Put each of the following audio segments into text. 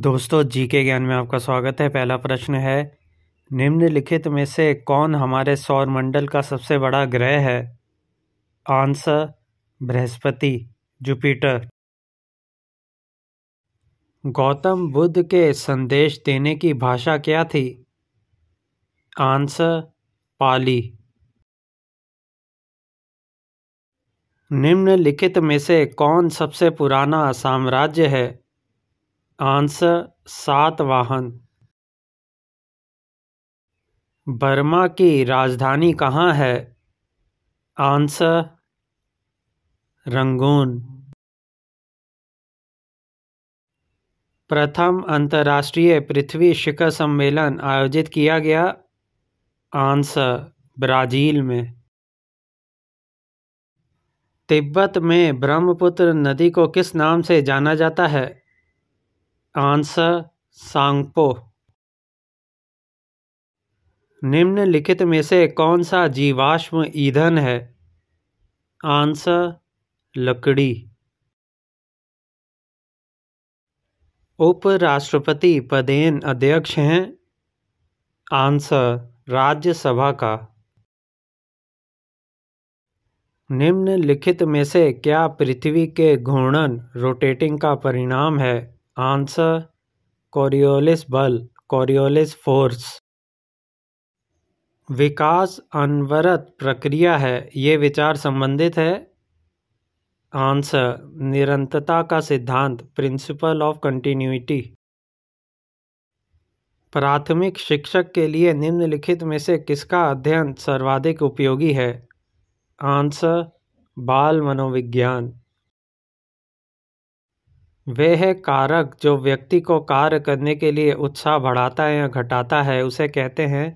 दोस्तों जी के ज्ञान में आपका स्वागत है पहला प्रश्न है निम्नलिखित में से कौन हमारे सौर मंडल का सबसे बड़ा ग्रह है आंसर बृहस्पति जुपिटर गौतम बुद्ध के संदेश देने की भाषा क्या थी आंसर पाली निम्नलिखित में से कौन सबसे पुराना साम्राज्य है आंसर सातवाहन बर्मा की राजधानी कहाँ है आंसर रंगून प्रथम अंतर्राष्ट्रीय पृथ्वी शिखर सम्मेलन आयोजित किया गया आंसर ब्राज़ील में तिब्बत में ब्रह्मपुत्र नदी को किस नाम से जाना जाता है आंसर सांगपो निम्नलिखित में से कौन सा जीवाश्म ईंधन है आंसर लकड़ी उपराष्ट्रपति पदेन अध्यक्ष हैं आंसर राज्यसभा का निम्नलिखित में से क्या पृथ्वी के घूर्णन रोटेटिंग का परिणाम है आंसर कोरियोलिस बल, कोरियोलिस फ़ोर्स। विकास अनवरत प्रक्रिया है ये विचार संबंधित है आंसर निरंतरता का सिद्धांत प्रिंसिपल ऑफ कंटिन्यूटी प्राथमिक शिक्षक के लिए निम्नलिखित में से किसका अध्ययन सर्वाधिक उपयोगी है आंसर बाल मनोविज्ञान वे है कारक जो व्यक्ति को कार्य करने के लिए उत्साह बढ़ाता या घटाता है उसे कहते हैं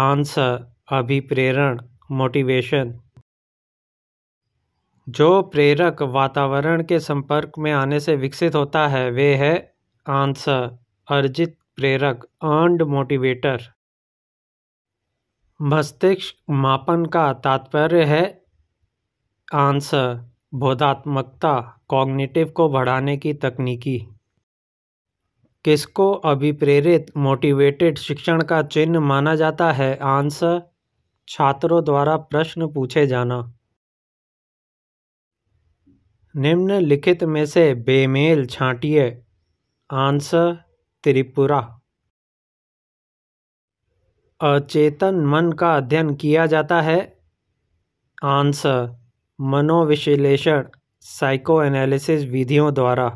आंसर अभिप्रेरण मोटिवेशन जो प्रेरक वातावरण के संपर्क में आने से विकसित होता है वे है आंसर अर्जित प्रेरक अर्ड मोटिवेटर मस्तिष्क मापन का तात्पर्य है आंसर बोधात्मकता कॉग्निटिव को बढ़ाने की तकनीकी किसको अभिप्रेरित मोटिवेटेड शिक्षण का चिन्ह माना जाता है आंसर छात्रों द्वारा प्रश्न पूछे जाना निम्नलिखित में से बेमेल छांटिए आंसर त्रिपुरा अचेतन मन का अध्ययन किया जाता है आंसर मनोविश्लेषण साइकोएनालिसिस विधियों द्वारा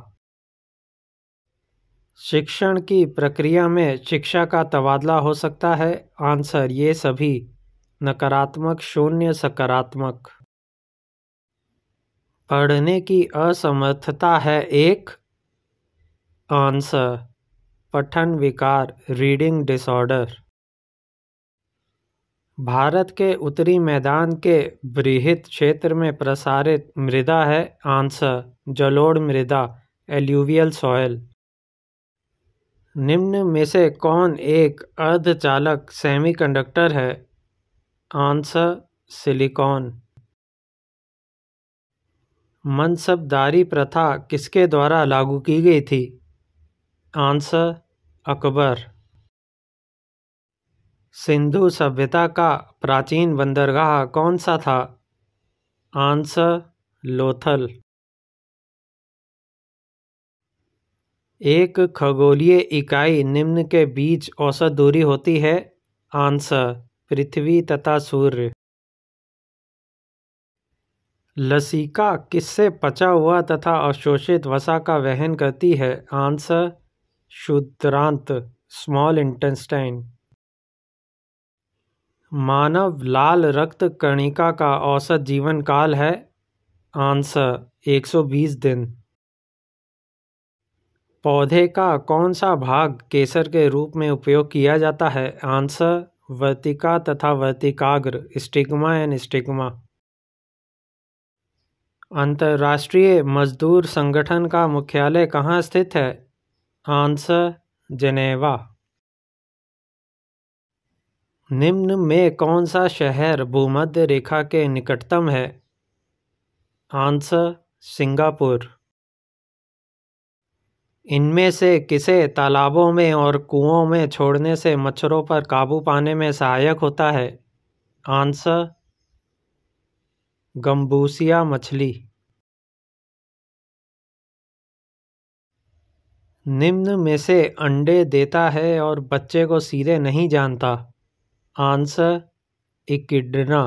शिक्षण की प्रक्रिया में शिक्षा का तबादला हो सकता है आंसर ये सभी नकारात्मक शून्य सकारात्मक पढ़ने की असमर्थता है एक आंसर पठन विकार रीडिंग डिसऑर्डर भारत के उत्तरी मैदान के बृहित क्षेत्र में प्रसारित मृदा है आंसर जलोढ़ मृदा एल्यूवियल सॉयल निम्न में से कौन एक अर्धचालक सेमीकंडक्टर है आंसर सिलिकॉन मनसबदारी प्रथा किसके द्वारा लागू की गई थी आंसर अकबर सिंधु सभ्यता का प्राचीन बंदरगाह कौन सा था आंसर लोथल एक खगोलीय इकाई निम्न के बीच औसत दूरी होती है आंसर पृथ्वी तथा सूर्य लसीका किससे पचा हुआ तथा अवशोषित वसा का वहन करती है आंसर शुद्रांत स्मॉल इंटेस्टाइन मानव लाल रक्त कणिका का औसत जीवन काल है आंसर 120 दिन पौधे का कौन सा भाग केसर के रूप में उपयोग किया जाता है आंसर वर्तिका तथा वर्तिकाग्र स्टिग्मा एंड स्टिग्मा अंतर्राष्ट्रीय मजदूर संगठन का मुख्यालय कहाँ स्थित है आंसर जनेवा निम्न में कौन सा शहर भूमध्य रेखा के निकटतम है आंसर सिंगापुर इनमें से किसे तालाबों में और कुओं में छोड़ने से मच्छरों पर काबू पाने में सहायक होता है आंसर गम्बूसिया मछली निम्न में से अंडे देता है और बच्चे को सीधे नहीं जानता आंसर इकिडना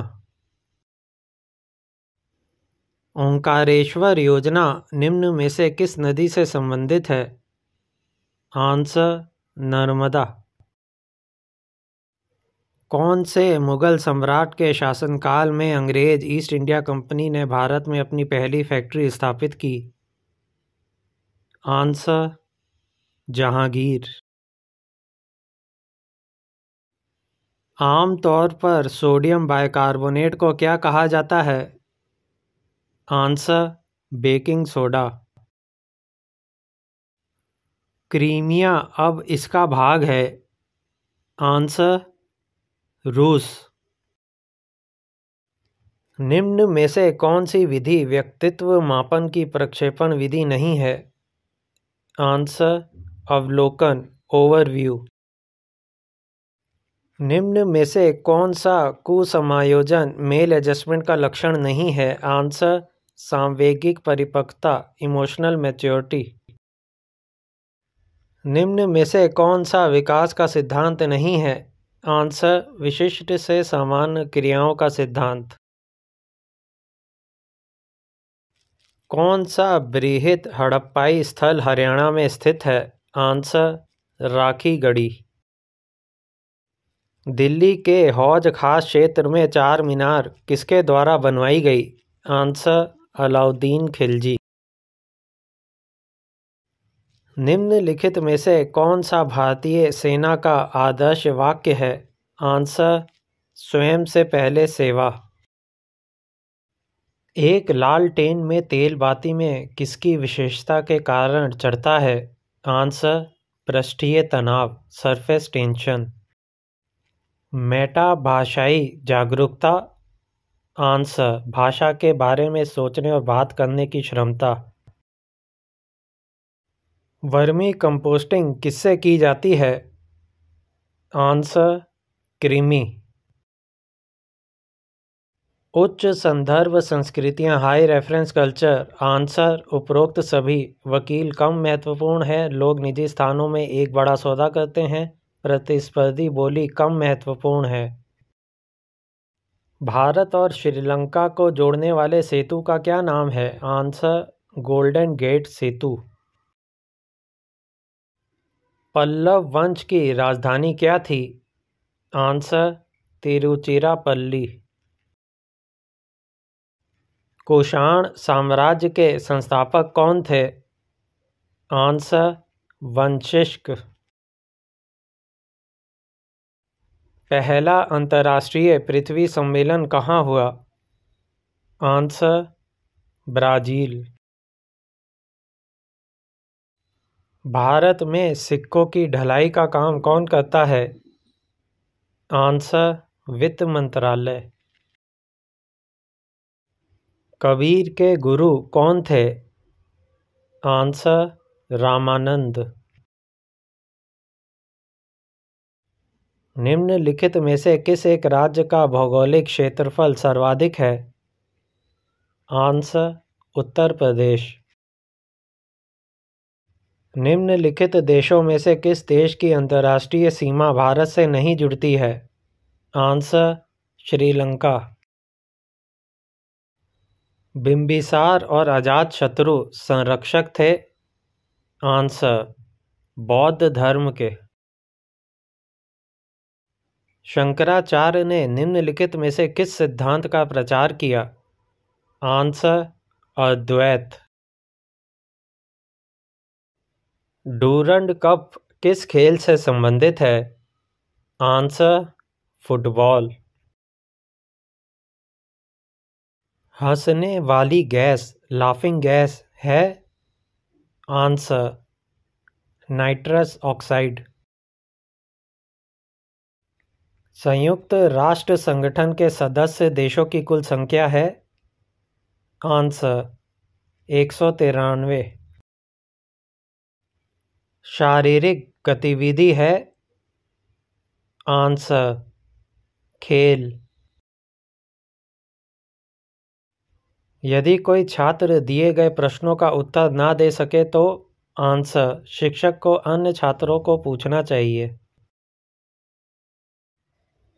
ओंकारेश्वर योजना निम्न में से किस नदी से संबंधित है आंसर नर्मदा कौन से मुगल सम्राट के शासनकाल में अंग्रेज ईस्ट इंडिया कंपनी ने भारत में अपनी पहली फैक्ट्री स्थापित की आंसर जहांगीर आमतौर पर सोडियम बाइकार्बोनेट को क्या कहा जाता है आंसर बेकिंग सोडा क्रीमिया अब इसका भाग है आंसर रूस निम्न में से कौन सी विधि व्यक्तित्व मापन की प्रक्षेपण विधि नहीं है आंसर अवलोकन ओवरव्यू निम्न में से कौन सा कुसमायोजन मेल एडजस्टमेंट का लक्षण नहीं है आंसर सांवेगिक परिपक्वता इमोशनल मैच्योरिटी निम्न में से कौन सा विकास का सिद्धांत नहीं है आंसर विशिष्ट से सामान्य क्रियाओं का सिद्धांत कौन सा बृहित हड़प्पाई स्थल हरियाणा में स्थित है आंसर राखी गढ़ी दिल्ली के हौज खास क्षेत्र में चार मीनार किसके द्वारा बनवाई गई आंसर अलाउद्दीन खिलजी निम्नलिखित में से कौन सा भारतीय सेना का आदर्श वाक्य है आंसर स्वयं से पहले सेवा एक लाल टेन में तेल बाती में किसकी विशेषता के कारण चढ़ता है आंसर पृष्ठीय तनाव सरफेस टेंशन मेटा भाषाई जागरूकता आंसर भाषा के बारे में सोचने और बात करने की क्षमता वर्मी कंपोस्टिंग किससे की जाती है आंसर कृमि उच्च संदर्भ संस्कृतियां हाई रेफरेंस कल्चर आंसर उपरोक्त सभी वकील कम महत्वपूर्ण है लोग निजी स्थानों में एक बड़ा सौदा करते हैं प्रतिस्पर्धी बोली कम महत्वपूर्ण है भारत और श्रीलंका को जोड़ने वाले सेतु का क्या नाम है आंसर गोल्डन गेट सेतु पल्लव वंश की राजधानी क्या थी आंसर तिरुचिरापल्ली कुषाण साम्राज्य के संस्थापक कौन थे आंसर वंशिष्क पहला अंतर्राष्ट्रीय पृथ्वी सम्मेलन कहाँ हुआ आंसर ब्राज़ील भारत में सिक्कों की ढलाई का काम कौन करता है आंसर वित्त मंत्रालय कबीर के गुरु कौन थे आंसर रामानंद निम्नलिखित में से किस एक राज्य का भौगोलिक क्षेत्रफल सर्वाधिक है आंसर उत्तर प्रदेश निम्नलिखित देशों में से किस देश की अंतर्राष्ट्रीय सीमा भारत से नहीं जुड़ती है आंसर श्रीलंका बिम्बिसार और आजाद शत्रु संरक्षक थे आंसर बौद्ध धर्म के शंकराचार्य ने निम्नलिखित में से किस सिद्धांत का प्रचार किया आंसर अद्वैत डूरंड कप किस खेल से संबंधित है आंसर फुटबॉल हंसने वाली गैस लाफिंग गैस है आंसर नाइट्रस ऑक्साइड संयुक्त राष्ट्र संगठन के सदस्य देशों की कुल संख्या है आंसर एक सौ तिरानवे शारीरिक गतिविधि है आंसर खेल यदि कोई छात्र दिए गए प्रश्नों का उत्तर ना दे सके तो आंसर शिक्षक को अन्य छात्रों को पूछना चाहिए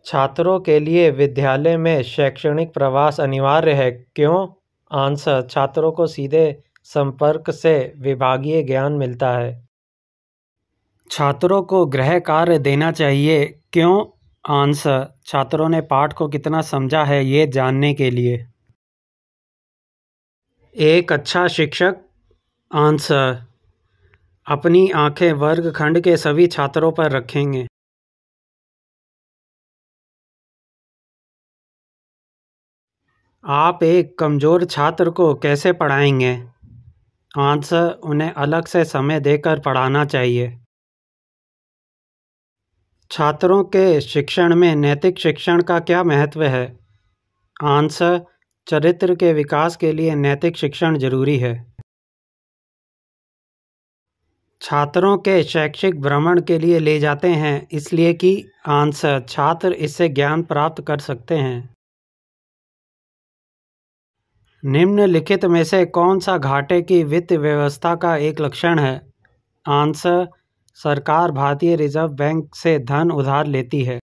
छात्रों के लिए विद्यालय में शैक्षणिक प्रवास अनिवार्य है क्यों आंसर छात्रों को सीधे संपर्क से विभागीय ज्ञान मिलता है छात्रों को गृह कार्य देना चाहिए क्यों आंसर छात्रों ने पाठ को कितना समझा है ये जानने के लिए एक अच्छा शिक्षक आंसर अपनी आंखें वर्गखंड के सभी छात्रों पर रखेंगे आप एक कमज़ोर छात्र को कैसे पढ़ाएंगे आंसर उन्हें अलग से समय देकर पढ़ाना चाहिए छात्रों के शिक्षण में नैतिक शिक्षण का क्या महत्व है आंसर चरित्र के विकास के लिए नैतिक शिक्षण जरूरी है छात्रों के शैक्षिक भ्रमण के लिए ले जाते हैं इसलिए कि आंसर छात्र इससे ज्ञान प्राप्त कर सकते हैं निम्नलिखित में से कौन सा घाटे की वित्त व्यवस्था का एक लक्षण है आंसर सरकार भारतीय रिजर्व बैंक से धन उधार लेती है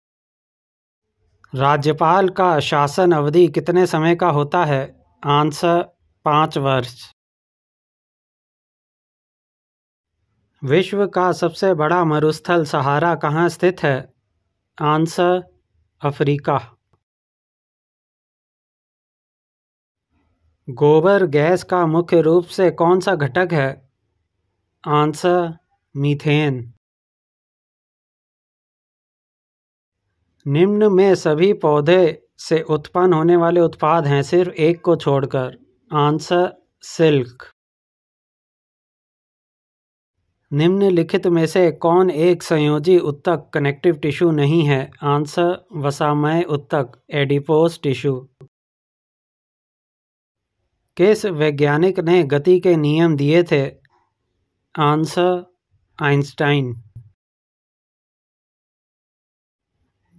राज्यपाल का शासन अवधि कितने समय का होता है आंसर पाँच वर्ष विश्व का सबसे बड़ा मरुस्थल सहारा कहाँ स्थित है आंसर अफ्रीका गोबर गैस का मुख्य रूप से कौन सा घटक है आंसर मीथेन निम्न में सभी पौधे से उत्पन्न होने वाले उत्पाद हैं सिर्फ एक को छोड़कर आंसर सिल्क निम्नलिखित में से कौन एक संयोजी उत्तक कनेक्टिव टिश्यू नहीं है आंसर वसामय उत्तक एडिपोस टिश्यू किस वैज्ञानिक ने गति के नियम दिए थे आंसर आइंस्टाइन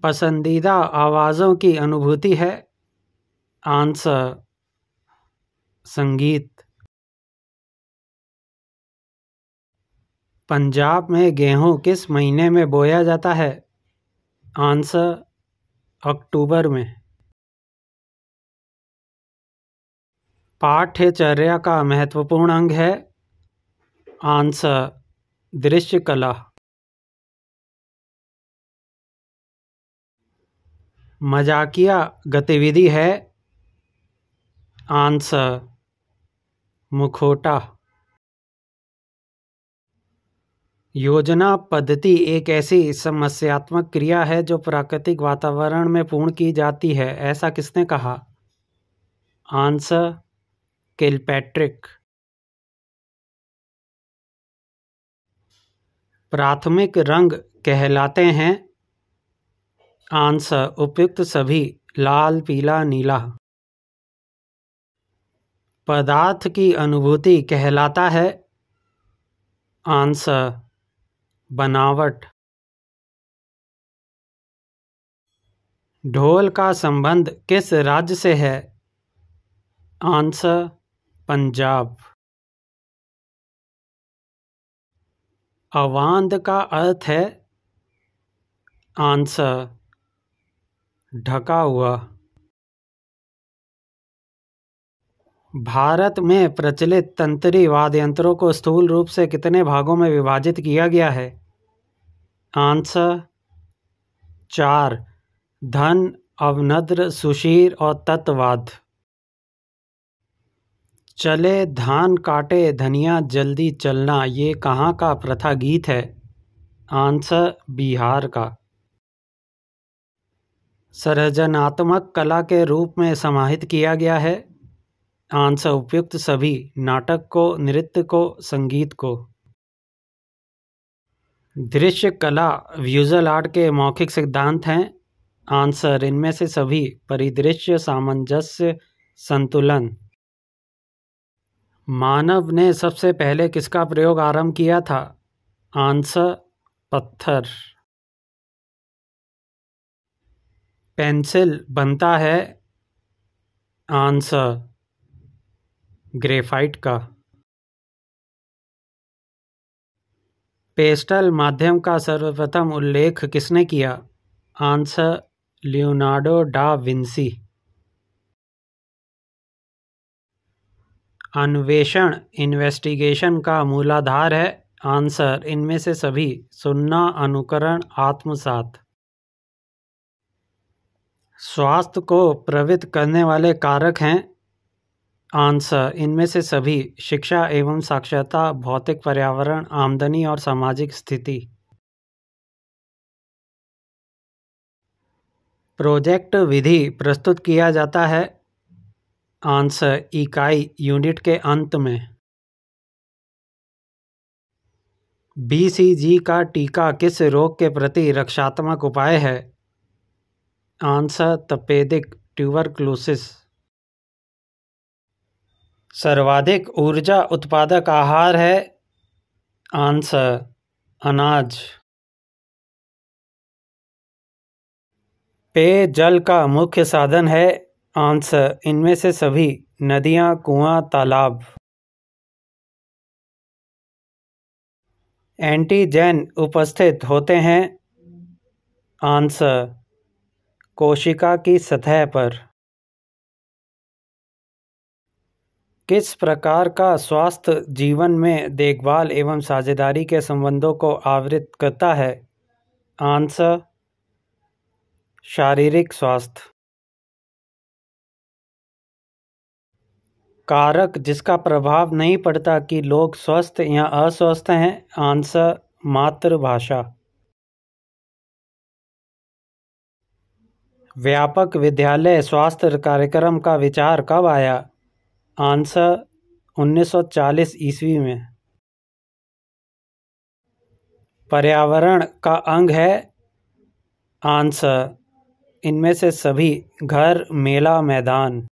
पसंदीदा आवाज़ों की अनुभूति है आंसर संगीत पंजाब में गेहूं किस महीने में बोया जाता है आंसर अक्टूबर में पाठ्यचर्या का महत्वपूर्ण अंग है आंसर दृश्य कला मजाकिया गतिविधि है आंसर मुखोटा योजना पद्धति एक ऐसी समस्यात्मक क्रिया है जो प्राकृतिक वातावरण में पूर्ण की जाती है ऐसा किसने कहा आंसर किलपैट्रिक प्राथमिक रंग कहलाते हैं आंसर उपयुक्त सभी लाल पीला नीला पदार्थ की अनुभूति कहलाता है आंसर बनावट ढोल का संबंध किस राज्य से है आंसर पंजाब अवांद का अर्थ है आंसर ढका हुआ भारत में प्रचलित तंत्री वाद्य यंत्रों को स्थूल रूप से कितने भागों में विभाजित किया गया है आंसर चार धन अवनद्र सुशीर और तत्वाद चले धान काटे धनिया जल्दी चलना ये कहाँ का प्रथा गीत है आंसर बिहार का सृजनात्मक कला के रूप में समाहित किया गया है आंसर उपयुक्त सभी नाटक को नृत्य को संगीत को दृश्य कला व्यूजल आर्ट के मौखिक सिद्धांत हैं आंसर इनमें से सभी परिदृश्य सामंजस्य संतुलन मानव ने सबसे पहले किसका प्रयोग आरंभ किया था आंसर पत्थर पेंसिल बनता है आंसर ग्रेफाइट का पेस्टल माध्यम का सर्वप्रथम उल्लेख किसने किया आंसर लियोनार्डो डा विंसी अन्वेषण इन्वेस्टिगेशन का मूलाधार है आंसर इनमें से सभी सुनना अनुकरण आत्मसात स्वास्थ्य को प्रवृत्त करने वाले कारक हैं आंसर इनमें से सभी शिक्षा एवं साक्षरता भौतिक पर्यावरण आमदनी और सामाजिक स्थिति प्रोजेक्ट विधि प्रस्तुत किया जाता है आंसर इकाई यूनिट के अंत में बीसीजी का टीका किस रोग के प्रति रक्षात्मक उपाय है आंसर तपेदिक ट्यूबरक्लोसिस सर्वाधिक ऊर्जा उत्पादक आहार है आंसर अनाज पेय जल का मुख्य साधन है आंसर इनमें से सभी नदियां कुआं तालाब एंटीजेन उपस्थित होते हैं आंसर कोशिका की सतह पर किस प्रकार का स्वास्थ्य जीवन में देखभाल एवं साझेदारी के संबंधों को आवृत करता है आंसर शारीरिक स्वास्थ्य कारक जिसका प्रभाव नहीं पड़ता कि लोग स्वस्थ या अस्वस्थ हैं आंसर मातृभाषा व्यापक विद्यालय स्वास्थ्य कार्यक्रम का विचार कब आया आंसर 1940 ईस्वी में पर्यावरण का अंग है आंसर इनमें से सभी घर मेला मैदान